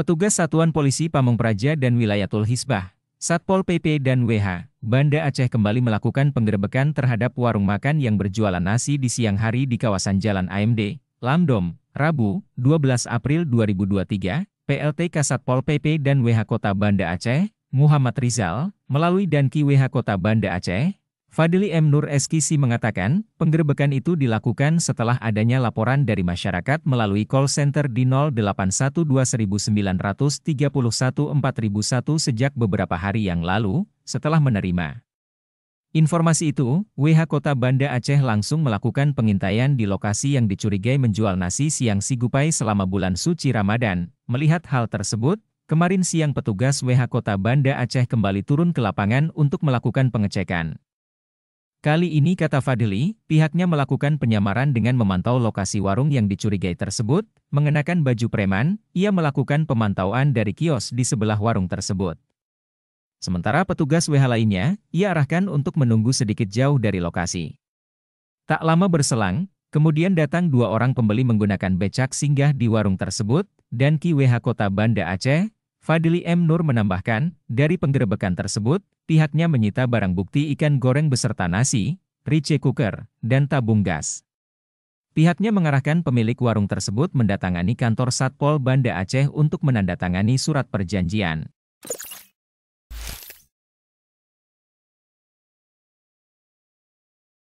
Petugas Satuan Polisi Pamung Praja dan Tul Hisbah, Satpol PP dan WH, Banda Aceh kembali melakukan penggerebekan terhadap warung makan yang berjualan nasi di siang hari di kawasan Jalan AMD, Lamdom, Rabu, 12 April 2023, PLT Kasatpol PP dan WH Kota Banda Aceh, Muhammad Rizal, melalui Danki WH Kota Banda Aceh, Fadli M. Nur Eskisi mengatakan, penggerbekan itu dilakukan setelah adanya laporan dari masyarakat melalui call center di 081293131001 sejak beberapa hari yang lalu, setelah menerima informasi itu, WH Kota Banda Aceh langsung melakukan pengintaian di lokasi yang dicurigai menjual nasi siang Sigupai selama bulan suci Ramadan. Melihat hal tersebut, kemarin siang petugas WH Kota Banda Aceh kembali turun ke lapangan untuk melakukan pengecekan. Kali ini kata Fadli, pihaknya melakukan penyamaran dengan memantau lokasi warung yang dicurigai tersebut, mengenakan baju preman, ia melakukan pemantauan dari kios di sebelah warung tersebut. Sementara petugas WH lainnya, ia arahkan untuk menunggu sedikit jauh dari lokasi. Tak lama berselang, kemudian datang dua orang pembeli menggunakan becak singgah di warung tersebut, dan Ki WH Kota Banda Aceh, Fadli M. Nur menambahkan, dari penggerebekan tersebut, pihaknya menyita barang bukti ikan goreng beserta nasi, rice cooker, dan tabung gas. Pihaknya mengarahkan pemilik warung tersebut mendatangani kantor Satpol Banda Aceh untuk menandatangani surat perjanjian.